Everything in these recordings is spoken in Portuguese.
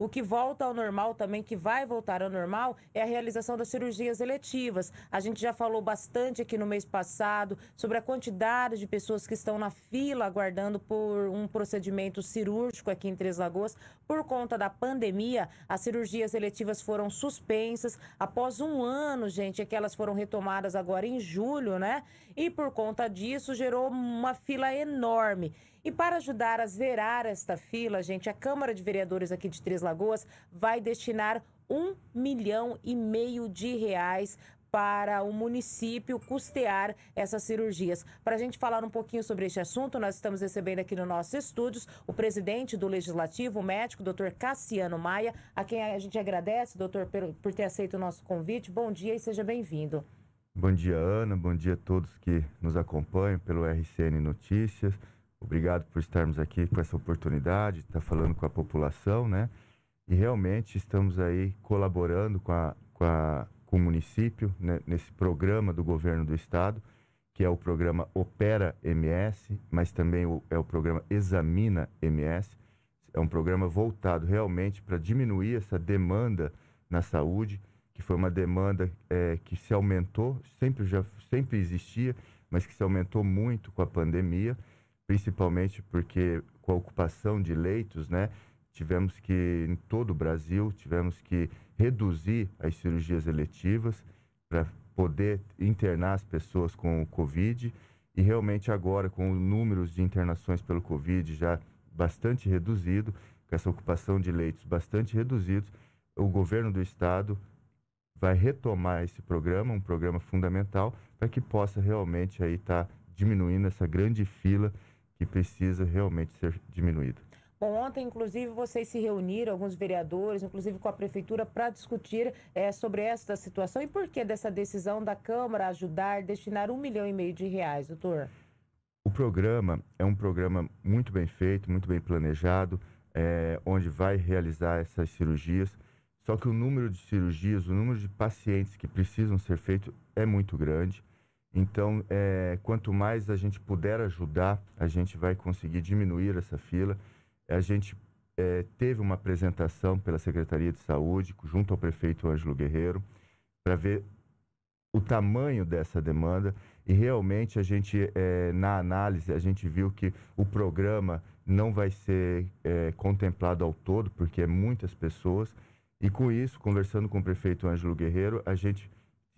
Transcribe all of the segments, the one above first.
O que volta ao normal também, que vai voltar ao normal, é a realização das cirurgias eletivas. A gente já falou bastante aqui no mês passado sobre a quantidade de pessoas que estão na fila aguardando por um procedimento cirúrgico aqui em Três Lagoas. Por conta da pandemia, as cirurgias eletivas foram suspensas. Após um ano, gente, é que elas foram retomadas agora em julho, né? E por conta disso, gerou uma fila enorme. E para ajudar a zerar esta fila, gente, a Câmara de Vereadores aqui de Três Lagoas vai destinar um milhão e meio de reais para o município custear essas cirurgias. Para a gente falar um pouquinho sobre este assunto, nós estamos recebendo aqui nos nossos estúdios o presidente do Legislativo, o médico, doutor Cassiano Maia, a quem a gente agradece, doutor, por ter aceito o nosso convite. Bom dia e seja bem-vindo. Bom dia, Ana. Bom dia a todos que nos acompanham pelo RCN Notícias. Obrigado por estarmos aqui com essa oportunidade, estar tá falando com a população, né? E realmente estamos aí colaborando com, a, com, a, com o município né? nesse programa do governo do estado, que é o programa Opera MS, mas também o, é o programa Examina MS. É um programa voltado realmente para diminuir essa demanda na saúde, que foi uma demanda é, que se aumentou, sempre, já, sempre existia, mas que se aumentou muito com a pandemia principalmente porque com a ocupação de leitos, né, tivemos que em todo o Brasil tivemos que reduzir as cirurgias eletivas para poder internar as pessoas com o COVID e realmente agora com os números de internações pelo COVID já bastante reduzido, com essa ocupação de leitos bastante reduzidos, o governo do estado vai retomar esse programa, um programa fundamental para que possa realmente aí estar tá diminuindo essa grande fila que precisa realmente ser diminuído. Bom, ontem, inclusive, vocês se reuniram, alguns vereadores, inclusive com a prefeitura, para discutir é, sobre esta situação e por que dessa decisão da Câmara ajudar, destinar um milhão e meio de reais, doutor? O programa é um programa muito bem feito, muito bem planejado, é, onde vai realizar essas cirurgias. Só que o número de cirurgias, o número de pacientes que precisam ser feitos é muito grande. Então, é, quanto mais a gente puder ajudar, a gente vai conseguir diminuir essa fila. A gente é, teve uma apresentação pela Secretaria de Saúde, junto ao prefeito Ângelo Guerreiro, para ver o tamanho dessa demanda e realmente a gente é, na análise a gente viu que o programa não vai ser é, contemplado ao todo porque é muitas pessoas e com isso conversando com o prefeito Ângelo Guerreiro a gente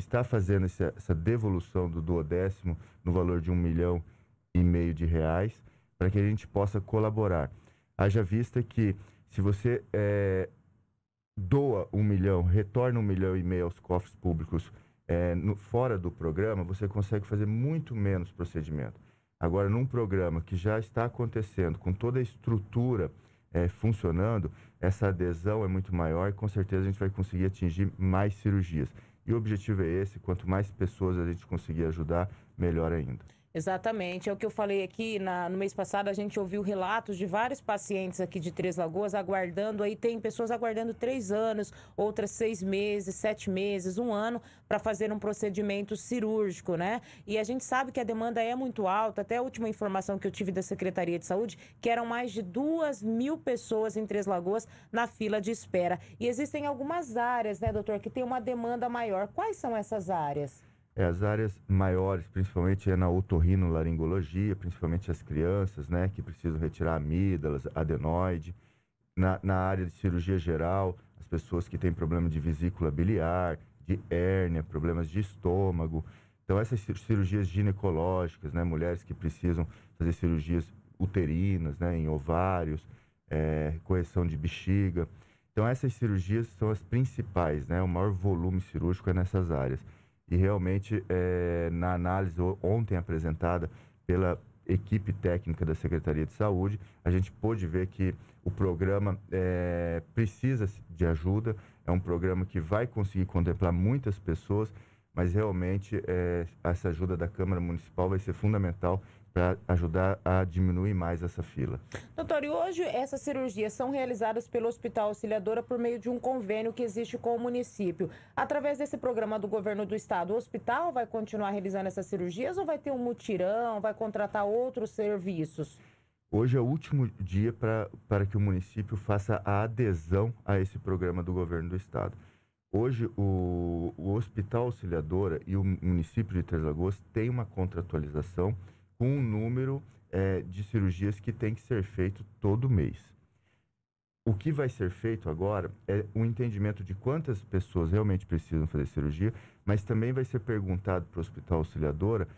está fazendo essa, essa devolução do duodécimo no valor de um milhão e meio de reais para que a gente possa colaborar. Haja vista que se você é, doa um milhão, retorna um milhão e meio aos cofres públicos é, no, fora do programa, você consegue fazer muito menos procedimento. Agora, num programa que já está acontecendo, com toda a estrutura é, funcionando, essa adesão é muito maior e com certeza a gente vai conseguir atingir mais cirurgias. E o objetivo é esse: quanto mais pessoas a gente conseguir ajudar, melhor ainda. Exatamente, é o que eu falei aqui na, no mês passado. A gente ouviu relatos de vários pacientes aqui de Três Lagoas aguardando. Aí tem pessoas aguardando três anos, outras seis meses, sete meses, um ano para fazer um procedimento cirúrgico, né? E a gente sabe que a demanda é muito alta. Até a última informação que eu tive da Secretaria de Saúde, que eram mais de duas mil pessoas em Três Lagoas na fila de espera. E existem algumas áreas, né, doutor, que tem uma demanda maior. Quais são essas áreas? É, as áreas maiores, principalmente é na otorrinolaringologia, principalmente as crianças, né, que precisam retirar amígdalas, adenoide. Na, na área de cirurgia geral, as pessoas que têm problema de vesícula biliar, de hérnia, problemas de estômago. Então, essas cirurgias ginecológicas, né, mulheres que precisam fazer cirurgias uterinas, né, em ovários, é, correção de bexiga. Então, essas cirurgias são as principais, né, o maior volume cirúrgico é nessas áreas. E realmente, é, na análise ontem apresentada pela equipe técnica da Secretaria de Saúde, a gente pôde ver que o programa é, precisa de ajuda, é um programa que vai conseguir contemplar muitas pessoas, mas realmente é, essa ajuda da Câmara Municipal vai ser fundamental para ajudar a diminuir mais essa fila. Doutor, e hoje essas cirurgias são realizadas pelo Hospital Auxiliadora por meio de um convênio que existe com o município. Através desse programa do governo do estado, o hospital vai continuar realizando essas cirurgias ou vai ter um mutirão, vai contratar outros serviços? Hoje é o último dia para que o município faça a adesão a esse programa do governo do estado. Hoje, o, o Hospital Auxiliadora e o município de Três Lagoas têm uma contratualização com o um número é, de cirurgias que tem que ser feito todo mês. O que vai ser feito agora é o um entendimento de quantas pessoas realmente precisam fazer cirurgia, mas também vai ser perguntado para o hospital auxiliadora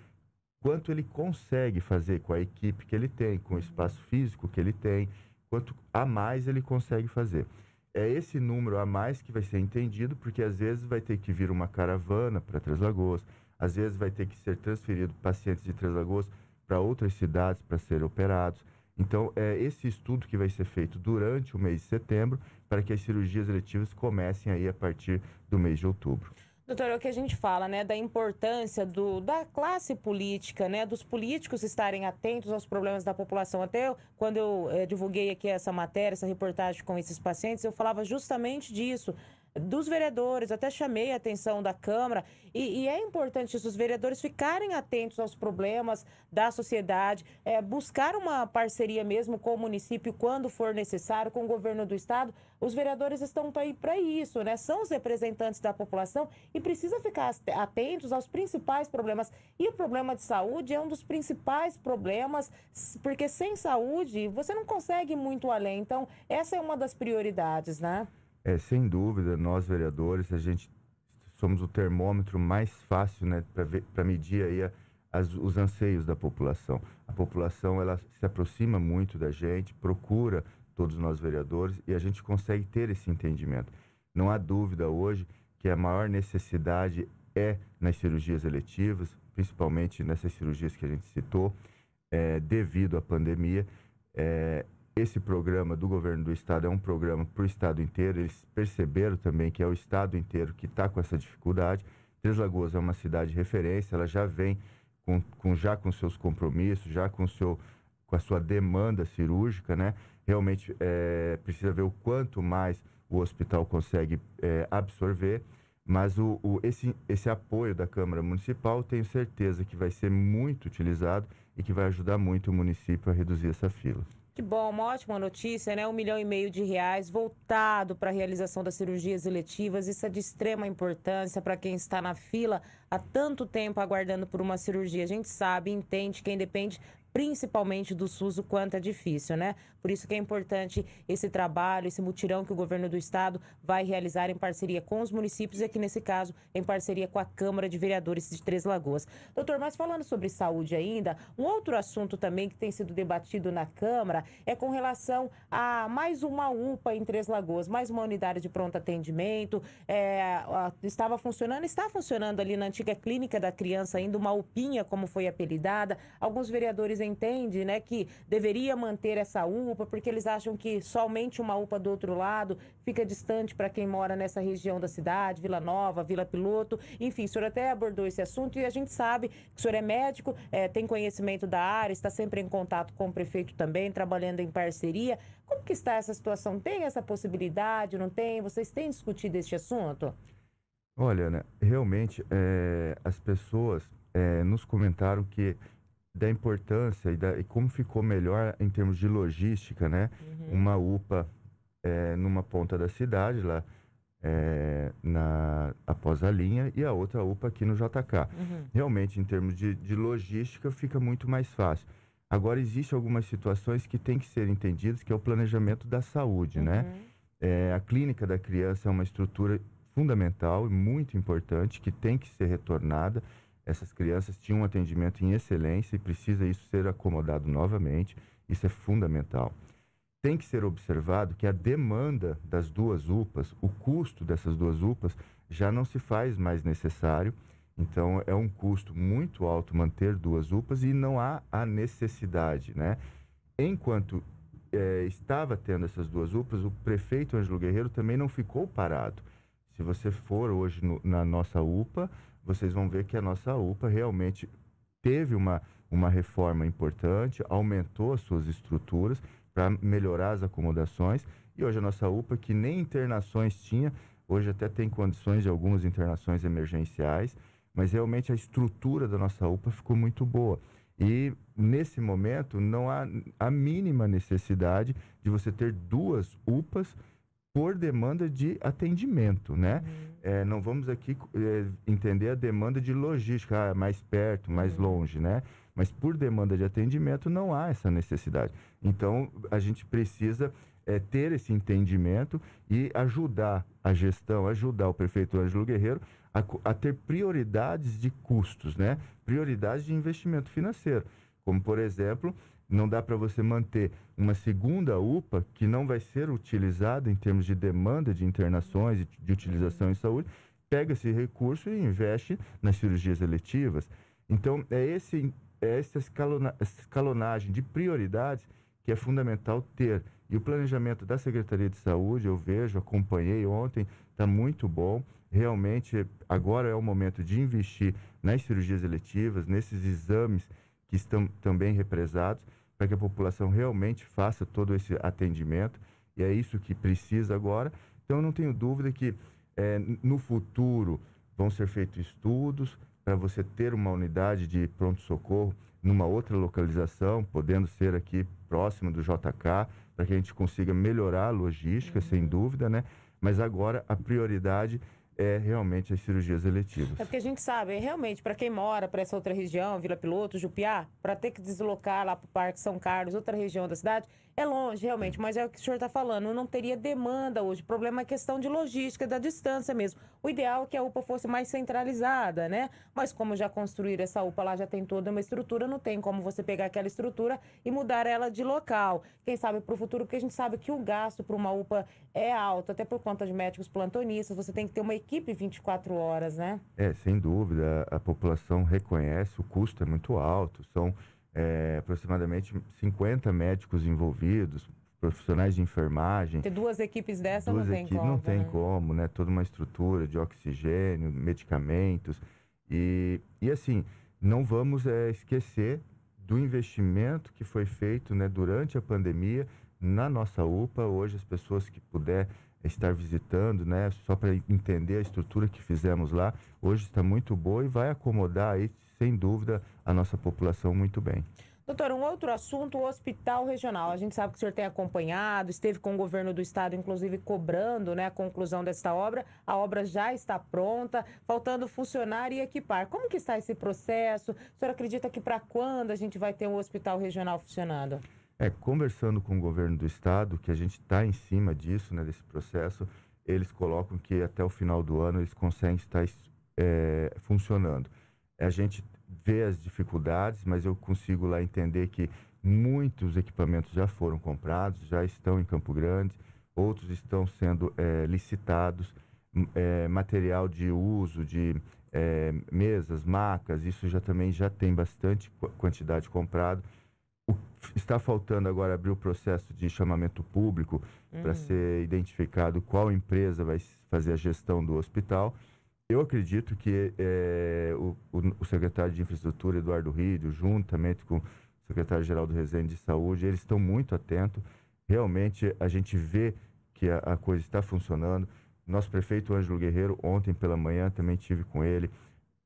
quanto ele consegue fazer com a equipe que ele tem, com o espaço físico que ele tem, quanto a mais ele consegue fazer. É esse número a mais que vai ser entendido, porque às vezes vai ter que vir uma caravana para Três Lagoas, às vezes vai ter que ser transferido pacientes de Três Lagoas para outras cidades para serem operados. Então, é esse estudo que vai ser feito durante o mês de setembro para que as cirurgias eletivas comecem aí a partir do mês de outubro. Doutor, é o que a gente fala, né, da importância do, da classe política, né, dos políticos estarem atentos aos problemas da população. Até quando eu é, divulguei aqui essa matéria, essa reportagem com esses pacientes, eu falava justamente disso dos vereadores, até chamei a atenção da Câmara, e, e é importante isso, os vereadores ficarem atentos aos problemas da sociedade, é, buscar uma parceria mesmo com o município quando for necessário, com o governo do estado. Os vereadores estão aí para isso, né? São os representantes da população e precisa ficar atentos aos principais problemas. E o problema de saúde é um dos principais problemas, porque sem saúde você não consegue muito além. Então, essa é uma das prioridades, né? É, sem dúvida, nós vereadores, a gente somos o termômetro mais fácil né, para medir aí a, as, os anseios da população. A população ela se aproxima muito da gente, procura todos nós vereadores e a gente consegue ter esse entendimento. Não há dúvida hoje que a maior necessidade é nas cirurgias eletivas, principalmente nessas cirurgias que a gente citou, é, devido à pandemia. É, esse programa do governo do estado é um programa para o estado inteiro. Eles perceberam também que é o estado inteiro que está com essa dificuldade. Três Lagoas é uma cidade de referência, ela já vem com, com, já com seus compromissos, já com, seu, com a sua demanda cirúrgica, né? Realmente é, precisa ver o quanto mais o hospital consegue é, absorver, mas o, o, esse, esse apoio da Câmara Municipal tenho certeza que vai ser muito utilizado e que vai ajudar muito o município a reduzir essa fila. Que bom, uma ótima notícia, né? Um milhão e meio de reais voltado para a realização das cirurgias eletivas. Isso é de extrema importância para quem está na fila há tanto tempo aguardando por uma cirurgia. A gente sabe, entende, quem depende principalmente do SUS, o quanto é difícil, né? Por isso que é importante esse trabalho, esse mutirão que o governo do estado vai realizar em parceria com os municípios e aqui nesse caso em parceria com a Câmara de Vereadores de Três Lagoas. Doutor, mas falando sobre saúde ainda, um outro assunto também que tem sido debatido na Câmara é com relação a mais uma UPA em Três Lagoas, mais uma unidade de pronto atendimento. É, estava funcionando, está funcionando ali na antiga clínica da criança ainda, uma UPinha, como foi apelidada. Alguns vereadores entendem né, que deveria manter essa UPA UPA, porque eles acham que somente uma UPA do outro lado fica distante para quem mora nessa região da cidade, Vila Nova, Vila Piloto. Enfim, o senhor até abordou esse assunto e a gente sabe que o senhor é médico, é, tem conhecimento da área, está sempre em contato com o prefeito também, trabalhando em parceria. Como que está essa situação? Tem essa possibilidade? Não tem? Vocês têm discutido este assunto? Olha, né, realmente é, as pessoas é, nos comentaram que da importância e, da, e como ficou melhor em termos de logística, né? Uhum. Uma UPA é, numa ponta da cidade, lá é, na, após a linha, e a outra UPA aqui no JK. Uhum. Realmente, em termos de, de logística, fica muito mais fácil. Agora, existem algumas situações que têm que ser entendidas, que é o planejamento da saúde, né? uhum. né? É, a clínica da criança é uma estrutura fundamental e muito importante que tem que ser retornada essas crianças tinham um atendimento em excelência e precisa isso ser acomodado novamente. Isso é fundamental. Tem que ser observado que a demanda das duas UPAs, o custo dessas duas UPAs, já não se faz mais necessário. Então, é um custo muito alto manter duas UPAs e não há a necessidade, né? Enquanto é, estava tendo essas duas UPAs, o prefeito Ângelo Guerreiro também não ficou parado. Se você for hoje no, na nossa UPA, vocês vão ver que a nossa UPA realmente teve uma, uma reforma importante, aumentou as suas estruturas para melhorar as acomodações. E hoje a nossa UPA, que nem internações tinha, hoje até tem condições de algumas internações emergenciais, mas realmente a estrutura da nossa UPA ficou muito boa. E nesse momento não há a mínima necessidade de você ter duas UPAs por demanda de atendimento, né? Uhum. É, não vamos aqui é, entender a demanda de logística, ah, mais perto, mais uhum. longe, né? Mas por demanda de atendimento não há essa necessidade. Então a gente precisa é, ter esse entendimento e ajudar a gestão, ajudar o prefeito Ângelo Guerreiro a, a ter prioridades de custos, né? Uhum. Prioridades de investimento financeiro, como por exemplo não dá para você manter uma segunda UPA que não vai ser utilizada em termos de demanda de internações e de utilização em saúde. Pega esse recurso e investe nas cirurgias eletivas. Então, é, esse, é essa escalonagem de prioridades que é fundamental ter. E o planejamento da Secretaria de Saúde, eu vejo, acompanhei ontem, está muito bom. Realmente, agora é o momento de investir nas cirurgias eletivas, nesses exames que estão também represados para que a população realmente faça todo esse atendimento. E é isso que precisa agora. Então, eu não tenho dúvida que é, no futuro vão ser feitos estudos para você ter uma unidade de pronto-socorro numa outra localização, podendo ser aqui próximo do JK, para que a gente consiga melhorar a logística, uhum. sem dúvida, né? Mas agora a prioridade é é realmente as cirurgias eletivas. É porque a gente sabe, realmente, para quem mora para essa outra região, Vila Piloto, Jupiá, para ter que deslocar lá para o Parque São Carlos, outra região da cidade, é longe, realmente, mas é o que o senhor está falando. Não teria demanda hoje. O problema é questão de logística, da distância mesmo. O ideal é que a UPA fosse mais centralizada, né? Mas como já construíram essa UPA lá, já tem toda uma estrutura, não tem como você pegar aquela estrutura e mudar ela de local. Quem sabe para o futuro, porque a gente sabe que o gasto para uma UPA é alto, até por conta de médicos plantonistas. Você tem que ter uma equipe 24 horas, né? É, sem dúvida. A população reconhece, o custo é muito alto. São é, aproximadamente 50 médicos envolvidos, profissionais de enfermagem. Ter duas equipes dessa duas não tem como. Não tem né? como, né? Toda uma estrutura de oxigênio, medicamentos. E, e assim, não vamos é, esquecer do investimento que foi feito né, durante a pandemia na nossa UPA. Hoje, as pessoas que puder estar visitando, né, só para entender a estrutura que fizemos lá, hoje está muito boa e vai acomodar aí sem dúvida, a nossa população muito bem. Doutor, um outro assunto, o hospital regional. A gente sabe que o senhor tem acompanhado, esteve com o governo do estado, inclusive, cobrando né, a conclusão desta obra. A obra já está pronta, faltando funcionar e equipar. Como que está esse processo? O senhor acredita que para quando a gente vai ter um hospital regional funcionando? É, conversando com o governo do estado, que a gente está em cima disso, né, desse processo, eles colocam que até o final do ano eles conseguem estar é, funcionando a gente vê as dificuldades, mas eu consigo lá entender que muitos equipamentos já foram comprados, já estão em Campo Grande, outros estão sendo é, licitados, é, material de uso de é, mesas, macas, isso já também já tem bastante quantidade comprado. O, está faltando agora abrir o processo de chamamento público uhum. para ser identificado qual empresa vai fazer a gestão do hospital eu acredito que é, o, o, secretário de Infraestrutura, Eduardo Rídio, juntamente com o secretário-geral do Resende de Saúde, eles estão muito atentos. Realmente, a gente vê que a, a coisa está funcionando. Nosso prefeito Ângelo Guerreiro, ontem pela manhã, também tive com ele.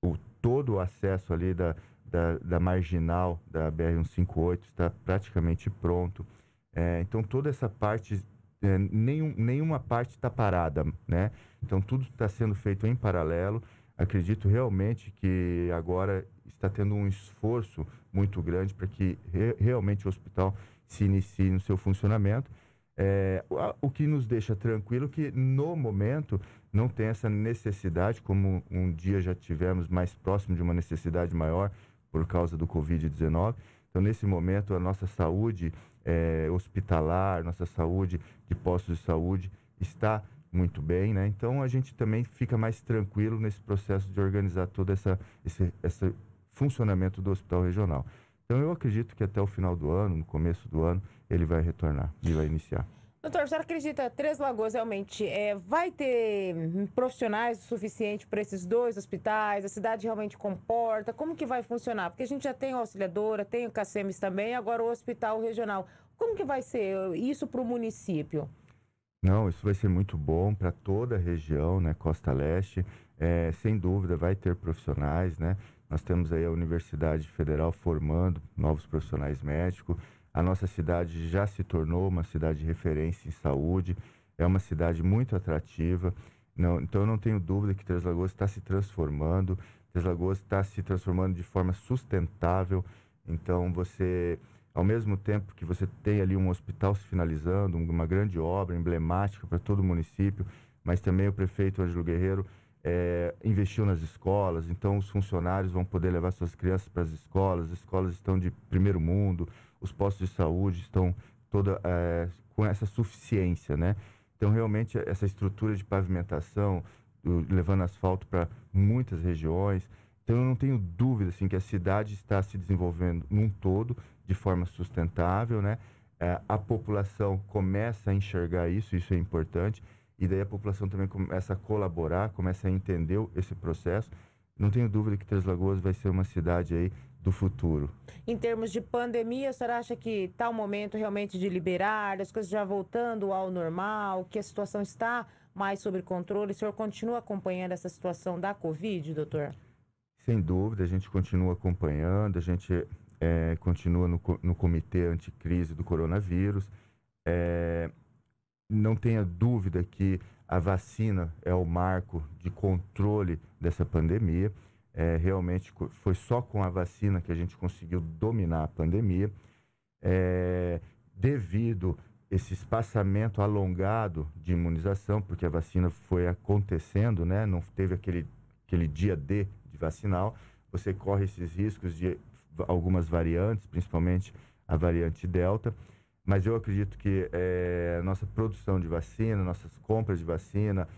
O, todo o acesso ali da, da, da marginal da BR-158 está praticamente pronto. É, então, toda essa parte, é, nenhum, nenhuma parte está parada, né? Então, tudo está sendo feito em paralelo. Acredito realmente que agora está tendo um esforço muito grande para que re realmente o hospital se inicie no seu funcionamento. É, o que nos deixa tranquilo é que no momento não tem essa necessidade, como um dia já tivemos mais próximo de uma necessidade maior por causa do Covid-19. Então, nesse momento, a nossa saúde é, hospitalar, nossa saúde de postos de saúde está muito bem, né? Então a gente também fica mais tranquilo nesse processo de organizar todo essa, esse, esse funcionamento do hospital regional. Então eu acredito que até o final do ano, no começo do ano, ele vai retornar e vai iniciar. Doutor, você acredita Três Lagoas realmente é, vai ter hum, profissionais o suficiente para esses dois hospitais? A cidade realmente comporta? Como que vai funcionar? Porque a gente já tem a auxiliadora, tem o CACEMES também, agora o hospital regional. Como que vai ser isso para o município? Não, isso vai ser muito bom para toda a região, né? Costa Leste, é, sem dúvida, vai ter profissionais, né? Nós temos aí a Universidade Federal formando novos profissionais médicos. A nossa cidade já se tornou uma cidade de referência em saúde, é uma cidade muito atrativa. Não, então, eu não tenho dúvida que Três Lagoas está se transformando, Três Lagoas está se transformando de forma sustentável. Então, você ao mesmo tempo que você tem ali um hospital se finalizando, uma grande obra emblemática para todo o município, mas também o prefeito Ângelo Guerreiro é, investiu nas escolas, então os funcionários vão poder levar suas crianças para as escolas, as escolas estão de primeiro mundo, os postos de saúde estão toda é, com essa suficiência, né? Então realmente essa estrutura de pavimentação, levando asfalto para muitas regiões, então eu não tenho dúvida assim, que a cidade está se desenvolvendo num todo, de forma sustentável, né? É, a população começa a enxergar isso, isso é importante, e daí a população também começa a colaborar, começa a entender esse processo. Não tenho dúvida que Três Lagoas vai ser uma cidade aí do futuro. Em termos de pandemia, a senhora acha que está o momento realmente de liberar, as coisas já voltando ao normal, que a situação está mais sob controle? O senhor continua acompanhando essa situação da Covid, doutor? Sem dúvida, a gente continua acompanhando, a gente é, continua no, no comitê anticrise do coronavírus. É, não tenha dúvida que a vacina é o marco de controle dessa pandemia. É, realmente foi só com a vacina que a gente conseguiu dominar a pandemia. É, devido esse espaçamento alongado de imunização, porque a vacina foi acontecendo, né? não teve aquele, aquele dia D vacinal, você corre esses riscos de algumas variantes, principalmente a variante Delta. Mas eu acredito que é, nossa produção de vacina, nossas compras de vacina,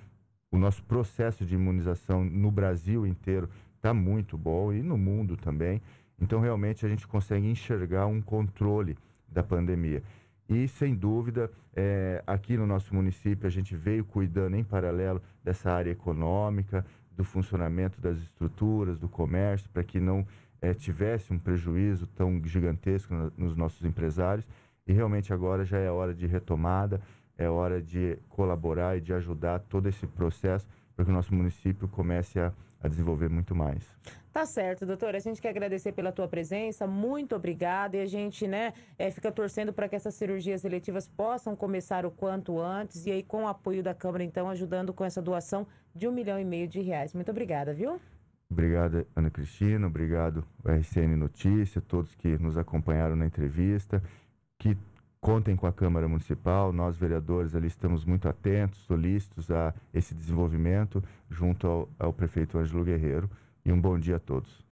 o nosso processo de imunização no Brasil inteiro está muito bom e no mundo também. Então, realmente, a gente consegue enxergar um controle da pandemia. E, sem dúvida, é, aqui no nosso município, a gente veio cuidando em paralelo dessa área econômica, do funcionamento das estruturas, do comércio, para que não é, tivesse um prejuízo tão gigantesco nos nossos empresários. E realmente agora já é hora de retomada, é hora de colaborar e de ajudar todo esse processo para que o nosso município comece a, a desenvolver muito mais. Tá certo, doutora. A gente quer agradecer pela tua presença. Muito obrigada. E a gente, né, é, fica torcendo para que essas cirurgias eletivas possam começar o quanto antes. E aí, com o apoio da Câmara, então, ajudando com essa doação de um milhão e meio de reais. Muito obrigada, viu? Obrigado, Ana Cristina. Obrigado, RCN Notícia, todos que nos acompanharam na entrevista. Que Contem com a Câmara Municipal, nós vereadores ali estamos muito atentos, solícitos a esse desenvolvimento, junto ao, ao prefeito Ângelo Guerreiro. E um bom dia a todos.